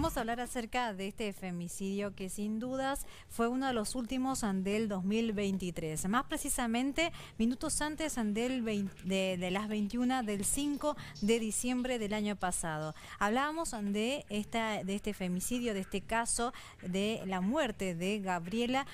Vamos a hablar acerca de este femicidio que sin dudas fue uno de los últimos del 2023. Más precisamente, minutos antes de, las 21 del 5 de diciembre del año pasado. Hablábamos de, esta, de este femicidio, de este caso de la muerte de Gabriela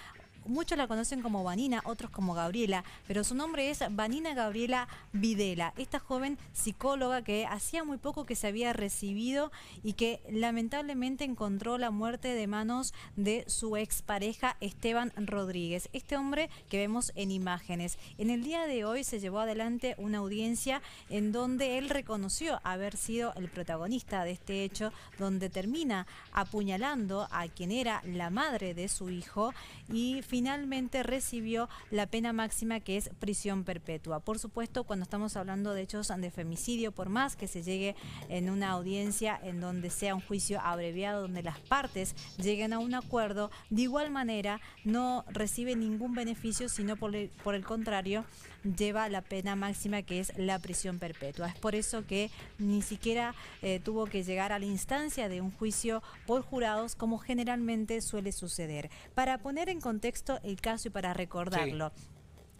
Muchos la conocen como Vanina, otros como Gabriela, pero su nombre es Vanina Gabriela Videla, esta joven psicóloga que hacía muy poco que se había recibido y que lamentablemente encontró la muerte de manos de su expareja Esteban Rodríguez, este hombre que vemos en imágenes. En el día de hoy se llevó adelante una audiencia en donde él reconoció haber sido el protagonista de este hecho, donde termina apuñalando a quien era la madre de su hijo y finalmente recibió la pena máxima que es prisión perpetua. Por supuesto, cuando estamos hablando de hechos de femicidio, por más que se llegue en una audiencia en donde sea un juicio abreviado, donde las partes lleguen a un acuerdo, de igual manera no recibe ningún beneficio, sino por el, por el contrario, lleva la pena máxima que es la prisión perpetua. Es por eso que ni siquiera eh, tuvo que llegar a la instancia de un juicio por jurados como generalmente suele suceder. Para poner en contexto el caso y para recordarlo,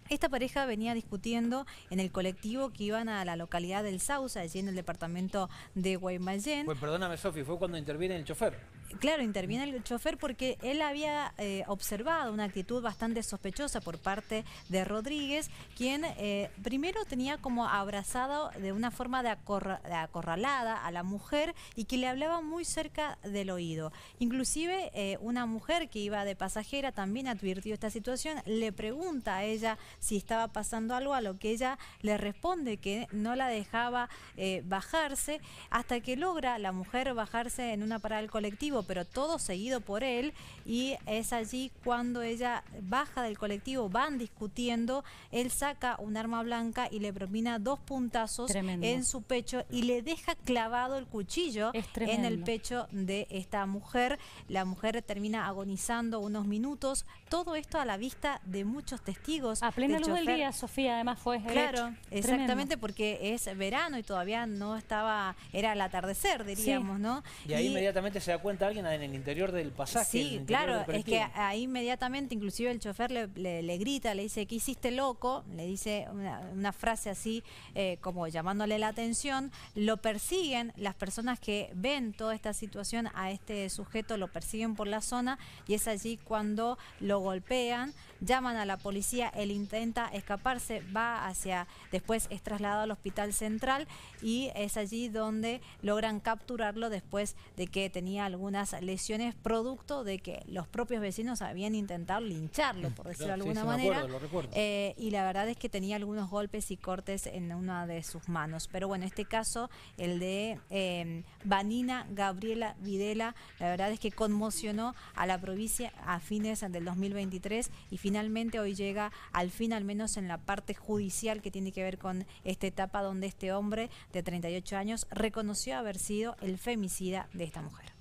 esta pareja venía discutiendo en el colectivo que iban a la localidad del Sauza, allí en el departamento de Guaymallén. Pues perdóname, Sofi, fue cuando interviene el chofer. Claro, interviene el chofer porque él había eh, observado una actitud bastante sospechosa por parte de Rodríguez, quien eh, primero tenía como abrazado de una forma de, acorralada a la mujer y que le hablaba muy cerca del oído. Inclusive eh, una mujer que iba de pasajera también advirtió esta situación, le pregunta a ella si estaba pasando algo, a lo que ella le responde que no la dejaba eh, bajarse, hasta que logra la mujer bajarse en una parada del colectivo, pero todo seguido por él, y es allí cuando ella baja del colectivo, van discutiendo, él saca un arma blanca y le propina dos puntazos en su pecho y le deja clavado el cuchillo en el pecho de esta mujer. La mujer termina agonizando unos minutos, todo esto a la vista de muchos testigos. En luz del día, Sofía, además fue. Eh, claro, exactamente, porque es verano y todavía no estaba, era el atardecer, diríamos, ¿no? Y ahí inmediatamente se da cuenta alguien en el interior del pasaje. Sí, claro, es que ahí inmediatamente, inclusive el chofer le, grita, le dice, ¿qué hiciste loco? Le dice una, frase así, eh, como llamándole la atención. Lo persiguen las personas que ven toda esta situación a este sujeto, lo persiguen por la zona y es allí cuando lo golpean, llaman a la policía, el interior intenta escaparse, va hacia, después es trasladado al hospital central y es allí donde logran capturarlo después de que tenía algunas lesiones producto de que los propios vecinos habían intentado lincharlo, por mm, decirlo de alguna manera. Eh, y la verdad es que tenía algunos golpes y cortes en una de sus manos. Pero bueno, este caso, el de em, Vanina Gabriela Videla, la verdad es que conmocionó a la provincia a fines del 2023 y finalmente hoy llega al fin al menos en la parte judicial que tiene que ver con esta etapa donde este hombre de 38 años reconoció haber sido el femicida de esta mujer.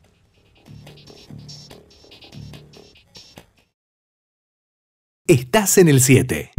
Estás en el 7.